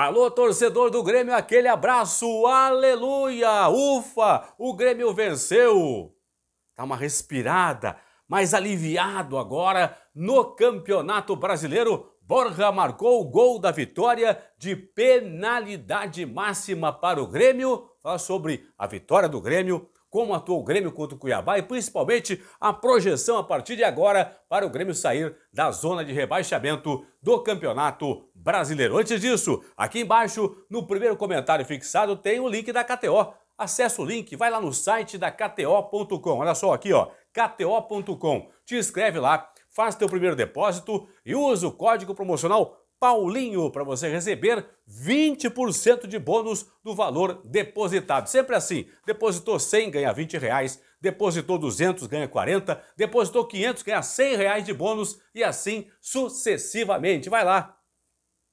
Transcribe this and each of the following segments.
Alô, torcedor do Grêmio, aquele abraço, aleluia! Ufa, o Grêmio venceu! Tá uma respirada, mais aliviado agora no Campeonato Brasileiro. Borja marcou o gol da vitória de penalidade máxima para o Grêmio. Fala sobre a vitória do Grêmio, como atuou o Grêmio contra o Cuiabá e principalmente a projeção a partir de agora para o Grêmio sair da zona de rebaixamento do Campeonato brasileiro. Antes disso, aqui embaixo, no primeiro comentário fixado, tem o link da KTO. Acesse o link, vai lá no site da KTO.com. Olha só aqui, ó, KTO.com. Te inscreve lá, faz teu primeiro depósito e usa o código promocional Paulinho para você receber 20% de bônus do valor depositado. Sempre assim, depositou 100, ganha 20 reais, depositou 200, ganha 40, depositou 500, ganha 100 reais de bônus e assim sucessivamente. Vai lá,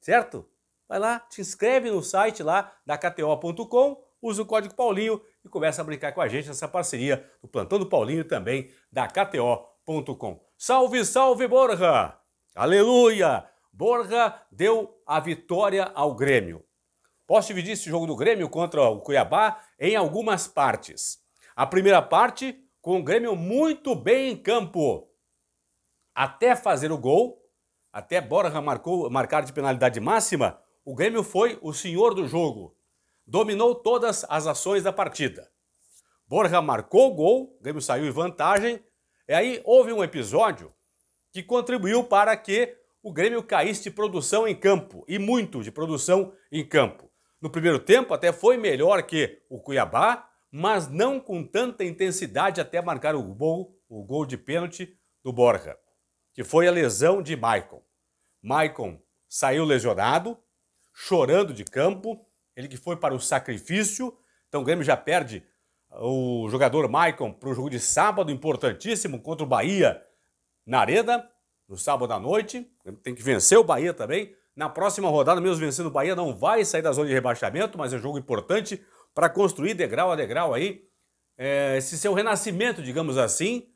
certo? Vai lá, te inscreve no site lá da KTO.com, usa o código Paulinho e começa a brincar com a gente nessa parceria do Plantão do Paulinho também da KTO.com. Salve, salve Borja! Aleluia! Borja deu a vitória ao Grêmio. Posso dividir esse jogo do Grêmio contra o Cuiabá em algumas partes. A primeira parte, com o Grêmio muito bem em campo, até fazer o gol, até Borja marcou, marcar de penalidade máxima, o Grêmio foi o senhor do jogo. Dominou todas as ações da partida. Borja marcou o gol, o Grêmio saiu em vantagem, e aí houve um episódio que contribuiu para que o Grêmio caísse de produção em campo, e muito de produção em campo. No primeiro tempo até foi melhor que o Cuiabá, mas não com tanta intensidade até marcar o gol, o gol de pênalti do Borja, que foi a lesão de Michael. Maicon saiu lesionado, chorando de campo, ele que foi para o sacrifício. Então o Grêmio já perde uh, o jogador Maicon para o jogo de sábado, importantíssimo, contra o Bahia na Arena, no sábado à noite. Tem que vencer o Bahia também. Na próxima rodada, mesmo vencendo o Bahia, não vai sair da zona de rebaixamento, mas é um jogo importante para construir degrau a degrau aí é, esse seu renascimento, digamos assim,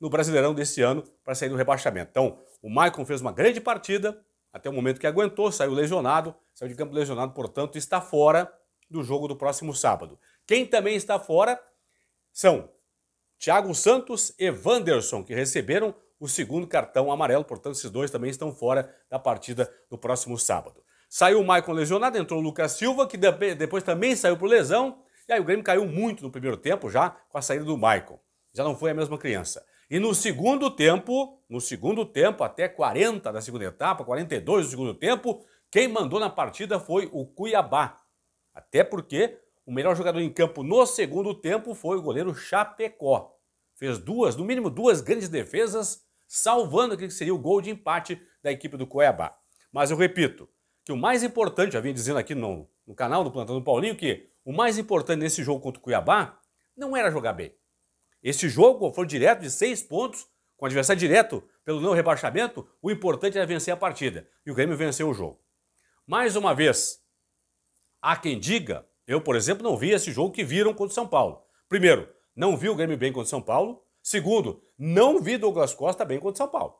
no Brasileirão desse ano para sair do rebaixamento. Então, o Maicon fez uma grande partida, até o momento que aguentou, saiu lesionado, saiu de campo lesionado, portanto, está fora do jogo do próximo sábado. Quem também está fora são Thiago Santos e Wanderson, que receberam o segundo cartão amarelo, portanto, esses dois também estão fora da partida do próximo sábado. Saiu o Maicon lesionado, entrou o Lucas Silva, que depois também saiu por lesão, e aí o Grêmio caiu muito no primeiro tempo já com a saída do Maicon. Já não foi a mesma criança. E no segundo tempo, no segundo tempo, até 40 da segunda etapa, 42 do segundo tempo, quem mandou na partida foi o Cuiabá. Até porque o melhor jogador em campo no segundo tempo foi o goleiro Chapecó. Fez duas, no mínimo duas grandes defesas, salvando aquele que seria o gol de empate da equipe do Cuiabá. Mas eu repito que o mais importante, já vim dizendo aqui no, no canal do Plantão do Paulinho, que o mais importante nesse jogo contra o Cuiabá não era jogar bem. Esse jogo, foi direto de seis pontos, com adversário direto pelo não rebaixamento, o importante é vencer a partida. E o Grêmio venceu o jogo. Mais uma vez, há quem diga, eu, por exemplo, não vi esse jogo que viram contra o São Paulo. Primeiro, não vi o Grêmio bem contra o São Paulo. Segundo, não vi Douglas Costa bem contra o São Paulo.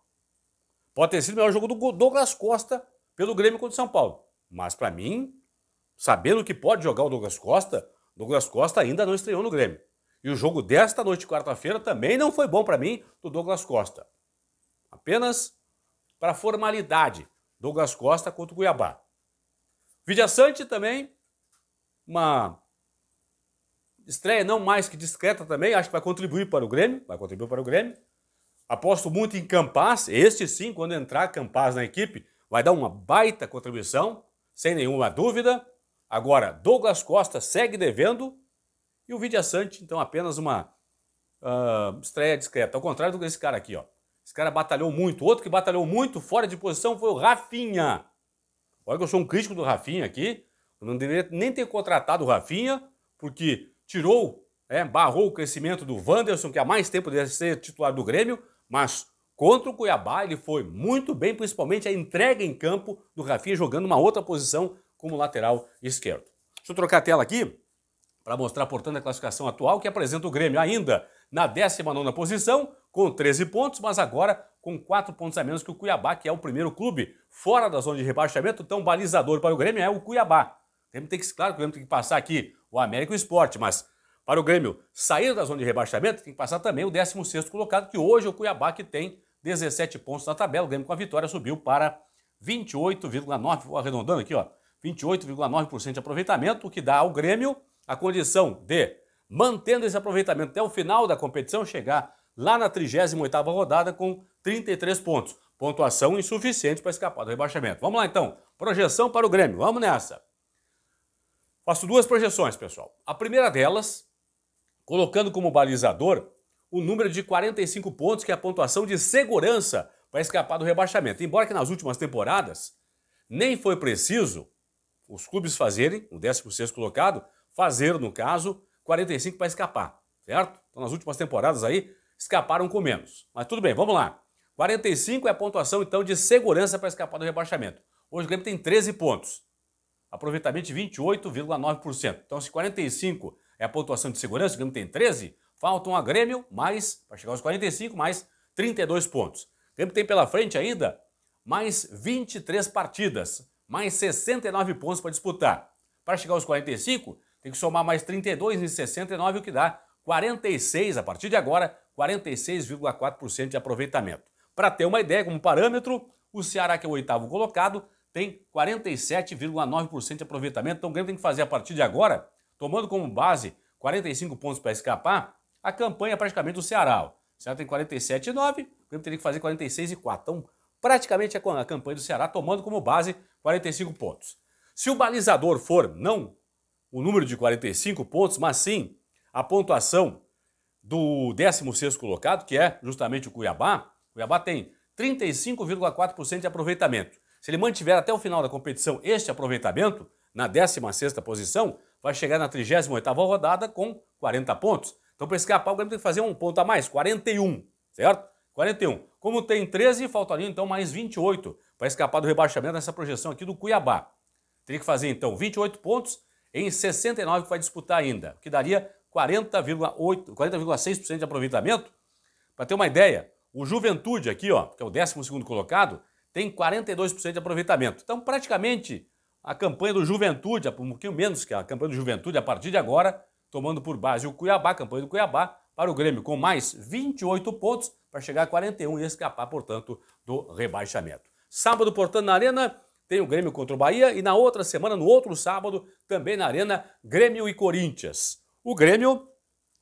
Pode ter sido o melhor jogo do Douglas Costa pelo Grêmio contra o São Paulo. Mas para mim, sabendo que pode jogar o Douglas Costa, Douglas Costa ainda não estreou no Grêmio. E o jogo desta noite, quarta-feira, também não foi bom para mim, do Douglas Costa. Apenas para formalidade, Douglas Costa contra o Cuiabá. Vidia Sante também, uma estreia não mais que discreta também, acho que vai contribuir para o Grêmio, vai contribuir para o Grêmio. Aposto muito em Campaz, este sim, quando entrar Campaz na equipe, vai dar uma baita contribuição, sem nenhuma dúvida. Agora, Douglas Costa segue devendo e o Vidiaçante, então, apenas uma uh, estreia discreta. Ao contrário do que esse cara aqui, ó. Esse cara batalhou muito. Outro que batalhou muito fora de posição foi o Rafinha. Olha que eu sou um crítico do Rafinha aqui. Eu não deveria nem ter contratado o Rafinha, porque tirou, é, barrou o crescimento do Wanderson, que há mais tempo deve ser titular do Grêmio, mas contra o Cuiabá ele foi muito bem, principalmente a entrega em campo do Rafinha jogando uma outra posição como lateral esquerdo. Deixa eu trocar a tela aqui para mostrar, portanto, a classificação atual que apresenta o Grêmio ainda na 19 posição, com 13 pontos, mas agora com 4 pontos a menos que o Cuiabá, que é o primeiro clube fora da zona de rebaixamento. Então, balizador para o Grêmio é o Cuiabá. O tem que, claro, o Grêmio tem que passar aqui o América e o Esporte, mas para o Grêmio sair da zona de rebaixamento, tem que passar também o 16 colocado, que hoje é o Cuiabá, que tem 17 pontos na tabela. O Grêmio com a vitória subiu para 28,9%, arredondando aqui, ó, 28,9% de aproveitamento, o que dá ao Grêmio a condição de, mantendo esse aproveitamento até o final da competição, chegar lá na 38ª rodada com 33 pontos. Pontuação insuficiente para escapar do rebaixamento. Vamos lá então, projeção para o Grêmio, vamos nessa. Faço duas projeções, pessoal. A primeira delas, colocando como balizador o número de 45 pontos, que é a pontuação de segurança para escapar do rebaixamento. Embora que nas últimas temporadas nem foi preciso os clubes fazerem, o 16º colocado, fazer, no caso, 45 para escapar, certo? Então, nas últimas temporadas aí, escaparam com menos. Mas tudo bem, vamos lá. 45 é a pontuação, então, de segurança para escapar do rebaixamento. Hoje o Grêmio tem 13 pontos, aproveitamento de 28,9%. Então, se 45 é a pontuação de segurança, o Grêmio tem 13, faltam a Grêmio mais, para chegar aos 45, mais 32 pontos. O Grêmio tem pela frente ainda mais 23 partidas, mais 69 pontos para disputar. Para chegar aos 45, tem que somar mais 32 e 69, o que dá 46, a partir de agora, 46,4% de aproveitamento. Para ter uma ideia, como parâmetro, o Ceará, que é o oitavo colocado, tem 47,9% de aproveitamento. Então o Grêmio tem que fazer a partir de agora, tomando como base 45 pontos para escapar, a campanha praticamente do Ceará. O Ceará tem 47,9, o Grêmio teria que fazer 46,4. Então, praticamente a campanha do Ceará tomando como base 45 pontos. Se o balizador for não o número de 45 pontos, mas sim a pontuação do 16 colocado, que é justamente o Cuiabá. O Cuiabá tem 35,4% de aproveitamento. Se ele mantiver até o final da competição este aproveitamento, na 16ª posição, vai chegar na 38ª rodada com 40 pontos. Então, para escapar, o Grêmio tem que fazer um ponto a mais, 41, certo? 41. Como tem 13, faltaria então mais 28 para escapar do rebaixamento nessa projeção aqui do Cuiabá. Teria que fazer então 28 pontos em 69 que vai disputar ainda, o que daria 40,6% de aproveitamento. Para ter uma ideia, o Juventude aqui, ó, que é o 12º colocado, tem 42% de aproveitamento. Então, praticamente, a campanha do Juventude, um pouquinho menos que a campanha do Juventude, a partir de agora, tomando por base o Cuiabá, a campanha do Cuiabá, para o Grêmio, com mais 28 pontos, para chegar a 41 e escapar, portanto, do rebaixamento. Sábado, portanto, na Arena, tem o Grêmio contra o Bahia e na outra semana, no outro sábado, também na Arena, Grêmio e Corinthians. O Grêmio,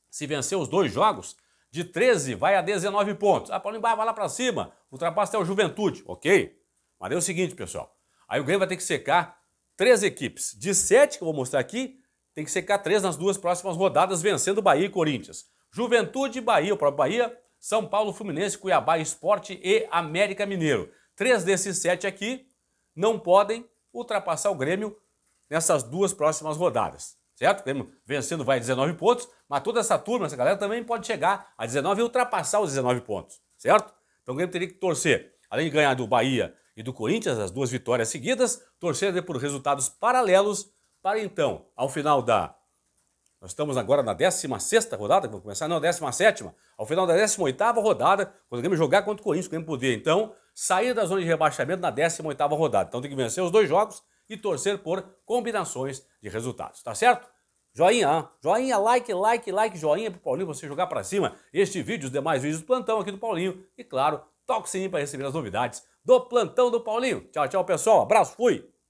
se vencer os dois jogos, de 13 vai a 19 pontos. Ah, Paulinho vai lá para cima, ultrapassa até o Juventude. Ok. Mas é o seguinte, pessoal. Aí o Grêmio vai ter que secar três equipes. De sete, que eu vou mostrar aqui, tem que secar três nas duas próximas rodadas, vencendo Bahia e Corinthians. Juventude, e Bahia, o próprio Bahia, São Paulo, Fluminense, Cuiabá, Esporte e América Mineiro. Três desses sete aqui não podem ultrapassar o Grêmio nessas duas próximas rodadas, certo? O Grêmio vencendo vai 19 pontos, mas toda essa turma, essa galera também pode chegar a 19 e ultrapassar os 19 pontos, certo? Então o Grêmio teria que torcer, além de ganhar do Bahia e do Corinthians, as duas vitórias seguidas, torcer por resultados paralelos para então, ao final da nós estamos agora na 16ª rodada, que vai começar, não, 17ª. Ao final da 18ª rodada, quando o Grêmio jogar contra o Corinthians, o Grêmio poder, então, sair da zona de rebaixamento na 18ª rodada. Então tem que vencer os dois jogos e torcer por combinações de resultados, tá certo? Joinha, joinha, like, like, like, joinha pro Paulinho você jogar para cima este vídeo, os demais vídeos do plantão aqui do Paulinho e claro, toque o sininho para receber as novidades do plantão do Paulinho. Tchau, tchau, pessoal. Abraço, fui.